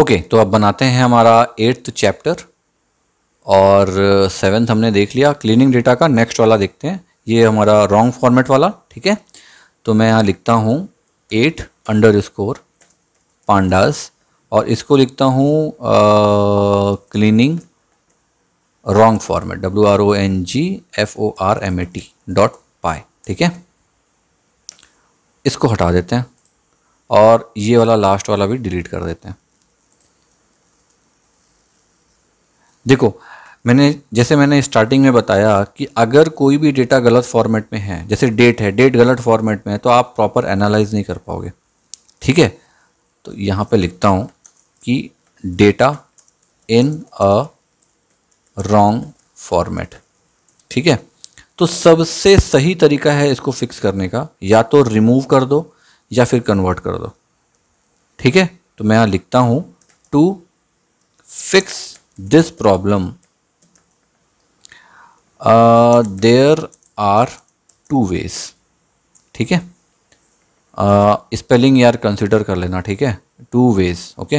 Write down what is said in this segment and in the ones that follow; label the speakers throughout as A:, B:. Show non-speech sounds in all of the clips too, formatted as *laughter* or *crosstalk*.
A: Okay okay, तो अब बनाते हैं हमारा एट्थ चैप्टर और सेवन्थ हमने देख लिया क्लीनिंग डेटा का नेक्स्ट वाला देखते हैं ये हमारा रॉन्ग फॉर्मेट वाला ठीक है तो मैं यहाँ लिखता हूँ एट अंडर स्कोर पांडास और इसको लिखता हूँ cleaning wrong format W R O N G F O R M A T dot py ठीक है इसको हटा देते हैं और ये वाला लास्ट वाला भी डिलीट कर देते हैं देखो मैंने जैसे मैंने स्टार्टिंग में बताया कि अगर कोई भी डेटा गलत फॉर्मेट में है जैसे डेट है डेट गलत फॉर्मेट में है तो आप प्रॉपर एनालाइज नहीं कर पाओगे ठीक है तो यहाँ पे लिखता हूँ कि data in a wrong format ठीक है तो सबसे सही तरीका है इसको फिक्स करने का या तो रिमूव कर दो या फिर कन्वर्ट कर दो ठीक है तो मैं यहाँ लिखता हूँ to fix this problem uh, there are two ways ठीक है स्पेलिंग uh, यार कंसिडर कर लेना ठीक है टू वेज ओके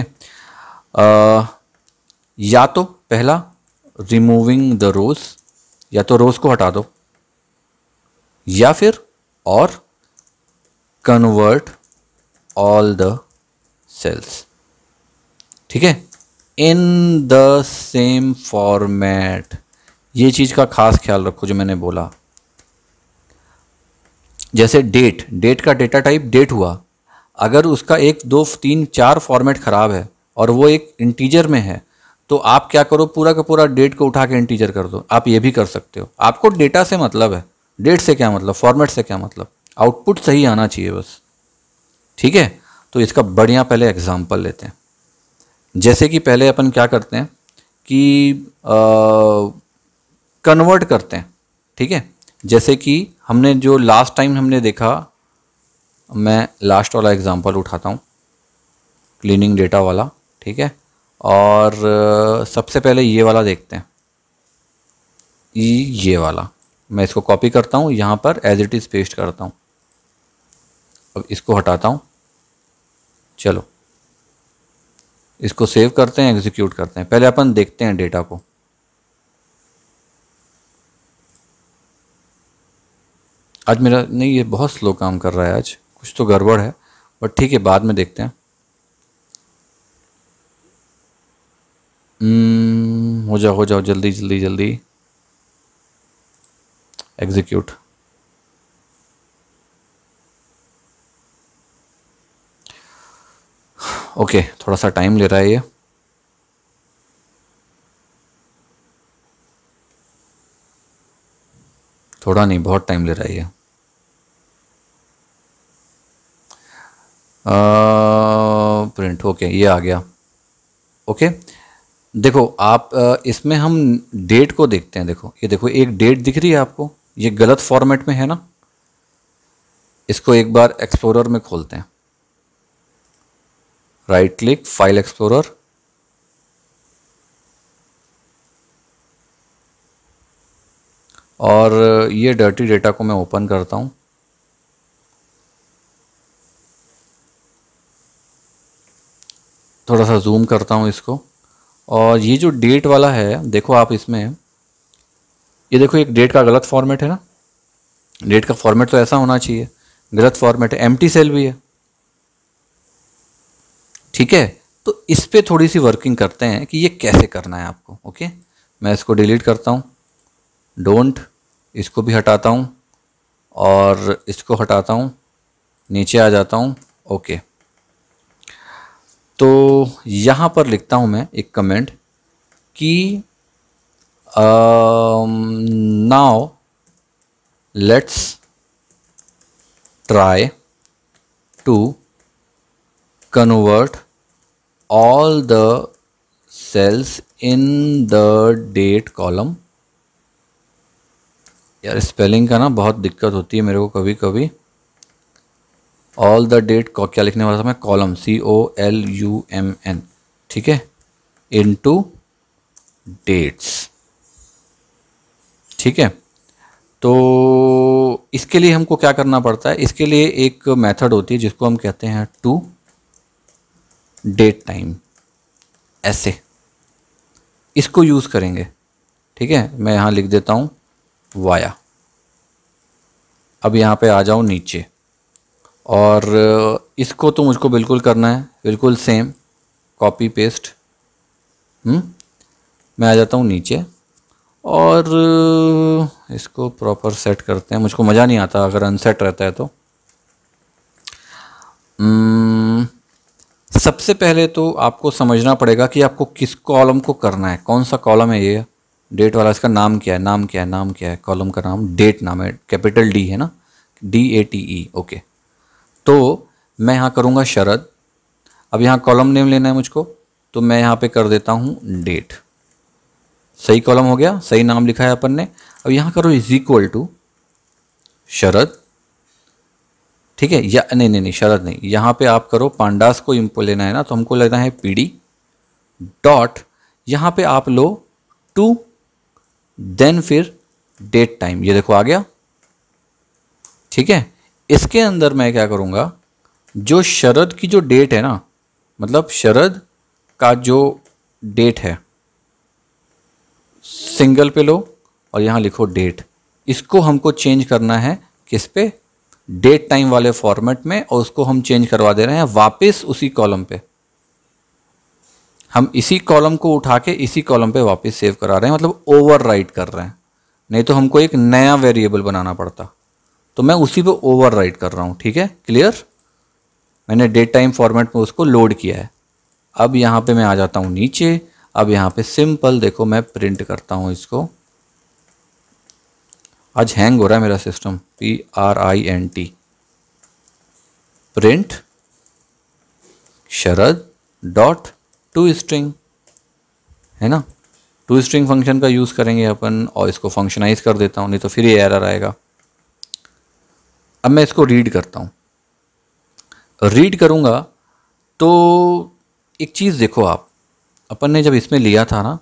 A: या तो पहला रिमूविंग द रोज या तो रोज को हटा दो या फिर और कन्वर्ट ऑल द सेल्स ठीक है इन द सेम फॉर्मेट ये चीज़ का खास ख्याल रखो जो मैंने बोला जैसे डेट डेट का डेटा टाइप डेट हुआ अगर उसका एक दो तीन चार फॉर्मेट ख़राब है और वो एक इंटीजर में है तो आप क्या करो पूरा का पूरा डेट को उठा के इंटीजर कर दो आप ये भी कर सकते हो आपको डेटा से मतलब है डेट से क्या मतलब फॉर्मेट से क्या मतलब आउटपुट सही आना चाहिए बस ठीक है तो इसका बढ़िया पहले एग्जाम्पल लेते हैं जैसे कि पहले अपन क्या करते हैं कि कन्वर्ट करते हैं ठीक है जैसे कि हमने जो लास्ट टाइम हमने देखा मैं लास्ट वाला एग्ज़ाम्पल उठाता हूँ क्लीनिंग डेटा वाला ठीक है और सबसे पहले ये वाला देखते हैं ये वाला मैं इसको कॉपी करता हूँ यहाँ पर एज इट इज़ पेस्ट करता हूँ अब इसको हटाता हूँ चलो इसको सेव करते हैं एग्जीक्यूट करते हैं पहले अपन देखते हैं डेटा को आज मेरा नहीं ये बहुत स्लो काम कर रहा है आज कुछ तो गड़बड़ है बट ठीक है बाद में देखते हैं हम्म, हो जाओ हो जाओ जल्दी जल्दी जल्दी एग्जीक्यूट ओके थोड़ा सा टाइम ले रहा है ये थोड़ा नहीं बहुत टाइम ले रहा है ये प्रिंट ओके ये आ गया ओके देखो आप इसमें हम डेट को देखते हैं देखो ये देखो एक डेट दिख रही है आपको ये गलत फॉर्मेट में है ना इसको एक बार एक्सप्लोरर में खोलते हैं right click file explorer और uh, ये डर्टी डेटा को मैं ओपन करता हूँ थोड़ा सा जूम करता हूँ इसको और ये जो डेट वाला है देखो आप इसमें ये देखो एक डेट का गलत फॉर्मेट है ना डेट का फॉर्मेट तो ऐसा होना चाहिए गलत फॉर्मेट है एम सेल भी है ठीक है तो इस पर थोड़ी सी वर्किंग करते हैं कि ये कैसे करना है आपको ओके मैं इसको डिलीट करता हूँ डोंट इसको भी हटाता हूँ और इसको हटाता हूँ नीचे आ जाता हूँ ओके तो यहाँ पर लिखता हूँ मैं एक कमेंट कि now let's try to convert all the cells in the date column यार स्पेलिंग का ना बहुत दिक्कत होती है मेरे को कभी कभी ऑल द डेट क्या लिखने वाला था मैं column C O L U M N ठीक है इन टू डेट्स ठीक है तो इसके लिए हमको क्या करना पड़ता है इसके लिए एक मेथड होती है जिसको हम कहते हैं टू डेट टाइम ऐसे इसको यूज़ करेंगे ठीक है मैं यहाँ लिख देता हूँ वाया अब यहाँ पे आ जाऊँ नीचे और इसको तो मुझको बिल्कुल करना है बिल्कुल सेम कॉपी पेस्ट मैं आ जाता हूँ नीचे और इसको प्रॉपर सेट करते हैं मुझको मज़ा नहीं आता अगर अनसेट रहता है तो हम्म, सबसे पहले तो आपको समझना पड़ेगा कि आपको किस कॉलम को करना है कौन सा कॉलम है ये डेट वाला इसका नाम क्या है नाम क्या है नाम क्या है कॉलम का नाम डेट नाम है कैपिटल डी है ना D A T E okay तो मैं यहाँ करूँगा शरद अब यहाँ कॉलम नेम लेना है मुझको तो मैं यहाँ पे कर देता हूँ डेट सही कॉलम हो गया सही नाम लिखा है अपन ने अब यहाँ करो इज इक्वल टू शरद ठीक है या नहीं नहीं नहीं शरद नहीं यहाँ पे आप करो पांडास को इम्पो लेना है ना तो हमको लेना है पी डी डॉट यहाँ पे आप लो टू देन फिर डेट टाइम ये देखो आ गया ठीक है इसके अंदर मैं क्या करूँगा जो शरद की जो डेट है ना मतलब शरद का जो डेट है सिंगल पे लो और यहाँ लिखो डेट इसको हमको चेंज करना है किस पे डेट टाइम वाले फॉर्मेट में और उसको हम चेंज करवा दे रहे हैं वापस उसी कॉलम पे हम इसी कॉलम को उठा के इसी कॉलम पे वापस सेव करा रहे हैं मतलब ओवर कर रहे हैं नहीं तो हमको एक नया वेरिएबल बनाना पड़ता तो मैं उसी पे ओवर कर रहा हूँ ठीक है क्लियर मैंने डेट टाइम फॉर्मेट में उसको लोड किया है अब यहाँ पे मैं आ जाता हूँ नीचे अब यहाँ पे सिंपल देखो मैं प्रिंट करता हूँ इसको आज हैंग हो रहा है मेरा system P R I N T print Sharad dot to string है ना टू स्ट्रिंग फंक्शन का यूज़ करेंगे अपन और इसको फंक्शनाइज कर देता हूँ नहीं तो फिर ये एरर आएगा अब मैं इसको रीड करता हूँ रीड करूँगा तो एक चीज़ देखो आप अपन ने जब इसमें लिया था ना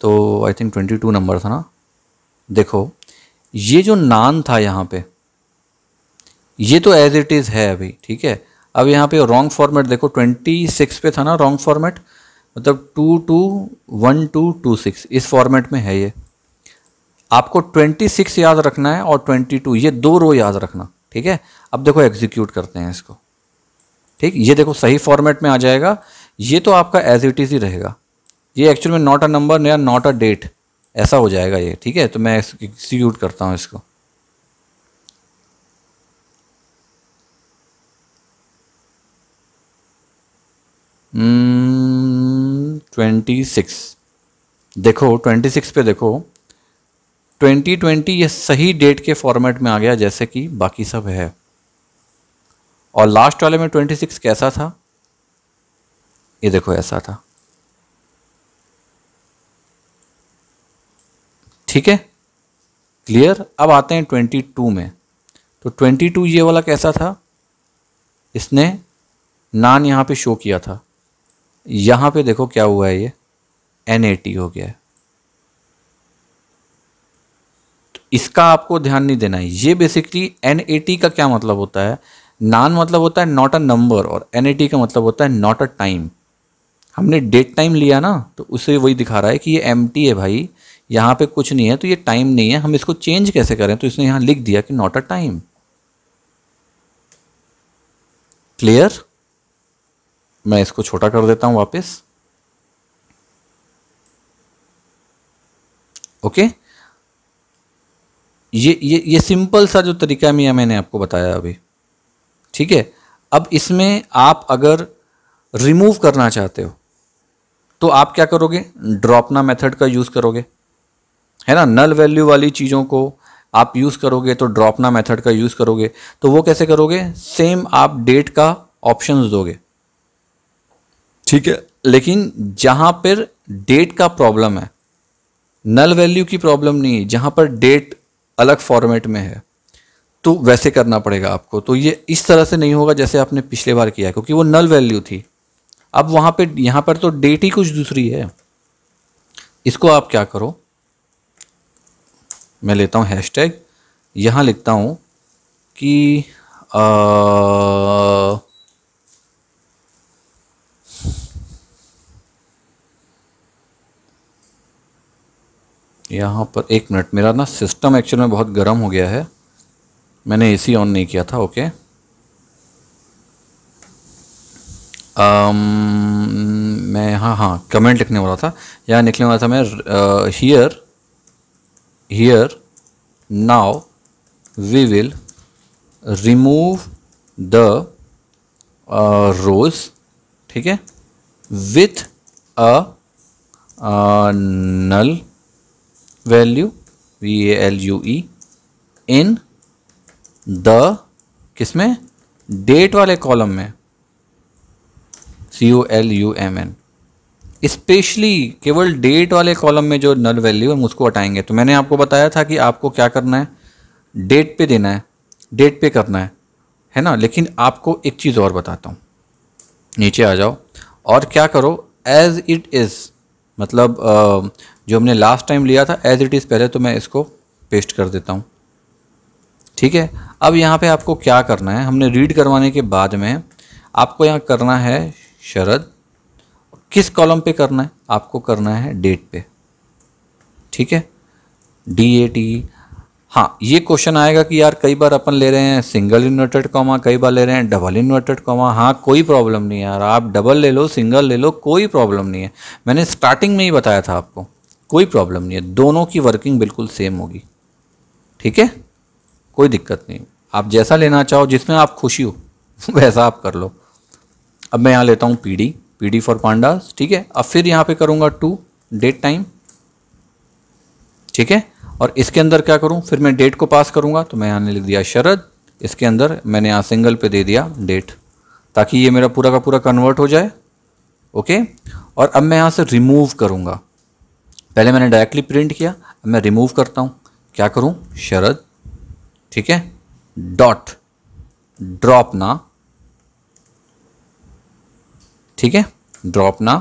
A: तो I think twenty two number था ना देखो ये जो नान था यहाँ पे ये तो एज इट इज़ है अभी ठीक है अब यहाँ पे रॉन्ग फॉर्मेट देखो ट्वेंटी सिक्स पे था ना रॉन्ग फॉर्मेट मतलब two two one two two six इस फॉर्मेट में है ये आपको ट्वेंटी सिक्स याद रखना है और ट्वेंटी टू ये दो रो याद रखना ठीक है अब देखो एग्जीक्यूट करते हैं इसको ठीक ये देखो सही फॉर्मेट में आ जाएगा ये तो आपका एज इट इज़ ही रहेगा ये एक्चुअल में नॉट अ नंबर या नॉट अ डेट ऐसा हो जाएगा ये ठीक है तो मैं एग्जीक्यूट करता हूँ इसको ट्वेंटी हम्म, सिक्स देखो ट्वेंटी सिक्स पे देखो ट्वेंटी ट्वेंटी ये सही डेट के फॉर्मेट में आ गया जैसे कि बाकी सब है और लास्ट वाले में ट्वेंटी सिक्स कैसा था ये देखो ऐसा था ठीक है क्लियर अब आते हैं ट्वेंटी टू में तो ट्वेंटी टू ये वाला कैसा था इसने नान यहाँ पे शो किया था यहाँ पे देखो क्या हुआ है ये एन टी हो गया है तो इसका आपको ध्यान नहीं देना है ये बेसिकली एन टी का क्या मतलब होता है नान मतलब होता है नॉट अ नंबर और एन टी का मतलब होता है नॉट अ टाइम हमने डेट टाइम लिया ना तो उसे वही दिखा रहा है कि ये एम है भाई यहाँ पे कुछ नहीं है तो ये टाइम नहीं है हम इसको चेंज कैसे करें तो इसने यहाँ लिख दिया कि नॉट अ टाइम क्लियर मैं इसको छोटा कर देता हूँ वापस ओके okay? ये ये ये सिंपल सा जो तरीका मैं मैंने आपको बताया अभी ठीक है अब इसमें आप अगर रिमूव करना चाहते हो तो आप क्या करोगे ड्रॉपना मेथड का यूज़ करोगे है ना नल वैल्यू वाली चीज़ों को आप यूज़ करोगे तो ड्रॉपना मेथड का यूज़ करोगे तो वो कैसे करोगे सेम आप डेट का ऑप्शन दोगे ठीक है लेकिन जहाँ पर डेट का प्रॉब्लम है नल वैल्यू की प्रॉब्लम नहीं है जहाँ पर डेट अलग फॉर्मेट में है तो वैसे करना पड़ेगा आपको तो ये इस तरह से नहीं होगा जैसे आपने पिछले बार किया क्योंकि वो नल वैल्यू थी अब वहाँ पे यहाँ पर तो डेट ही कुछ दूसरी है इसको आप क्या करो मैं लेता हूँ हैश टैग यहाँ लिखता हूँ कि यहाँ पर एक मिनट मेरा ना सिस्टम एक्चुअल में बहुत गर्म हो गया है मैंने एसी ऑन नहीं किया था ओके आम, मैं यहाँ हाँ कमेंट हाँ, लिखने वाला था यहाँ निकलने वाला था मैं here here now we will remove the uh, rows ठीक है with a uh, null value v a l u e in the किसमें डेट वाले कॉलम में c U l u m n specially केवल डेट वाले column में जो null value हम उसको हटाएंगे तो मैंने आपको बताया था कि आपको क्या करना है डेट पे देना है डेट पे करना है है ना लेकिन आपको एक चीज़ और बताता हूँ नीचे आ जाओ और क्या करो एज इट इज़ मतलब जो हमने लास्ट टाइम लिया था एज इट इज़ पहले तो मैं इसको पेस्ट कर देता हूँ ठीक है अब यहाँ पे आपको क्या करना है हमने रीड करवाने के बाद में आपको यहाँ करना है शरद किस कॉलम पे करना है आपको करना है डेट पे ठीक है डी ए टी हाँ ये क्वेश्चन आएगा कि यार कई बार अपन ले रहे हैं सिंगल इन्वर्टेड कॉमा कई बार ले रहे हैं डबल इन्वर्टेड कॉमा हाँ कोई प्रॉब्लम नहीं है यार आप डबल ले लो सिंगल ले लो कोई प्रॉब्लम नहीं है मैंने स्टार्टिंग में ही बताया था आपको कोई प्रॉब्लम नहीं है दोनों की वर्किंग बिल्कुल सेम होगी ठीक है कोई दिक्कत नहीं आप जैसा लेना चाहो जिसमें आप खुशी हो *laughs* वैसा आप कर लो अब मैं यहाँ लेता हूँ PD P D for pandas ठीक है अब फिर यहाँ पे करूँगा टू डेट टाइम ठीक है और इसके अंदर क्या करूँ फिर मैं डेट को पास करूँगा तो मैं यहाँ लिख दिया शरद इसके अंदर मैंने यहाँ सिंगल पे दे दिया डेट ताकि ये मेरा पूरा का पूरा कन्वर्ट हो जाए ओके और अब मैं यहाँ से रिमूव करूँगा पहले मैंने डायरेक्टली प्रिंट किया अब मैं रिमूव करता हूँ क्या करूँ शरद ठीक है डॉट ड्रॉप ना ठीक है ड्रॉप ना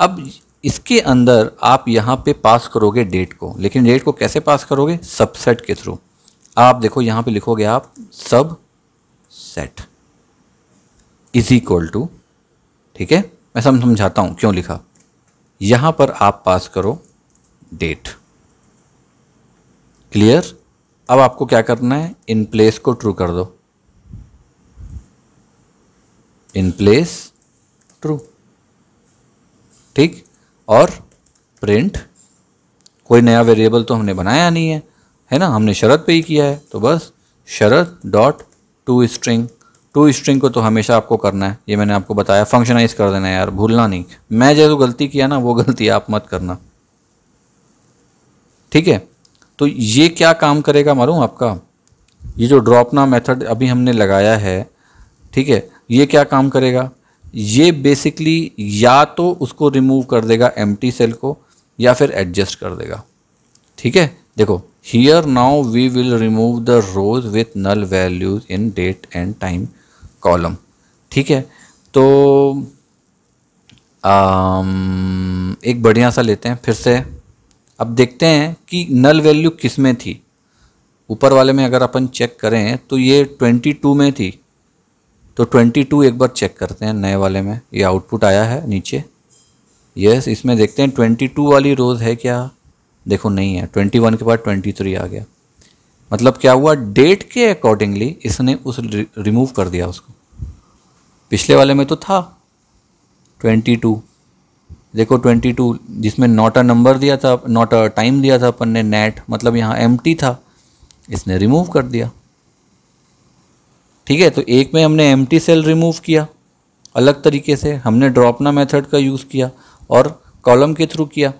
A: अब इसके अंदर आप यहाँ पे पास करोगे डेट को लेकिन डेट को कैसे पास करोगे सबसेट के थ्रू आप देखो यहाँ पे लिखोगे आप सब सेट इज इक्वल टू ठीक है मैं सम समझाता हूँ क्यों लिखा यहाँ पर आप पास करो डेट क्लियर अब आपको क्या करना है इन प्लेस को ट्रू कर दो इन प्लेस ट्रू ठीक और प्रिंट कोई नया वेरिएबल तो हमने बनाया नहीं है है ना हमने शरत पे ही किया है तो बस Sharad dot to string to string को तो हमेशा आपको करना है ये मैंने आपको बताया फंक्शनाइज कर देना है यार भूलना नहीं मैं जैसे गलती किया ना वो गलती आप मत करना ठीक है तो ये क्या काम करेगा मालूम आपका ये जो ड्रॉप ना मेथड अभी हमने लगाया है ठीक है ये क्या काम करेगा ये बेसिकली या तो उसको रिमूव कर देगा एम सेल को या फिर एडजस्ट कर देगा ठीक है देखो here now we will remove the rows with null values in date and time column ठीक है तो आम, um, एक बढ़िया सा लेते हैं फिर से अब देखते हैं कि नल वैल्यू किस में थी ऊपर वाले में अगर अपन चेक करें तो ये 22 में थी तो 22 एक बार चेक करते हैं नए वाले में ये आउटपुट आया है नीचे यस इसमें देखते हैं 22 वाली रोज़ है क्या देखो नहीं है 21 के बाद 23 आ गया मतलब क्या हुआ डेट के अकॉर्डिंगली इसने उस रिमूव कर दिया उसको पिछले वाले में तो था 22 देखो 22 जिसमें नोटा नंबर दिया था नोटा टाइम दिया था अपन ने नेट मतलब यहाँ एम था इसने रिमूव कर दिया ठीक है तो एक में हमने एम सेल रिमूव किया अलग तरीके से हमने ड्रॉपना मेथड का यूज़ किया और कॉलम के थ्रू किया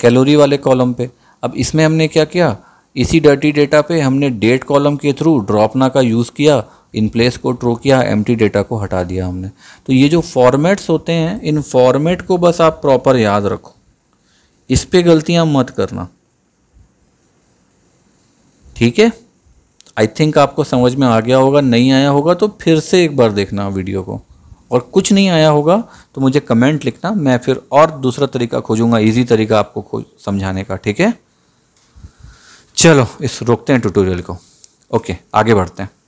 A: कैलोरी वाले कॉलम पे अब इसमें हमने क्या किया इसी डर्टी डेटा पे हमने डेट कॉलम के थ्रू ड्रॉपना का यूज़ किया इन प्लेस को ट्रो किया एम डेटा को हटा दिया हमने तो ये जो फॉर्मेट्स होते हैं इन फॉर्मेट को बस आप प्रॉपर याद रखो इस पर गलतियाँ मत करना ठीक है आई थिंक आपको समझ में आ गया होगा नहीं आया होगा तो फिर से एक बार देखना वीडियो को और कुछ नहीं आया होगा तो मुझे कमेंट लिखना मैं फिर और दूसरा तरीका खोजूंगा इजी तरीका आपको खोज समझाने का ठीक है चलो इस रोकते हैं ट्यूटोरियल को ओके आगे बढ़ते हैं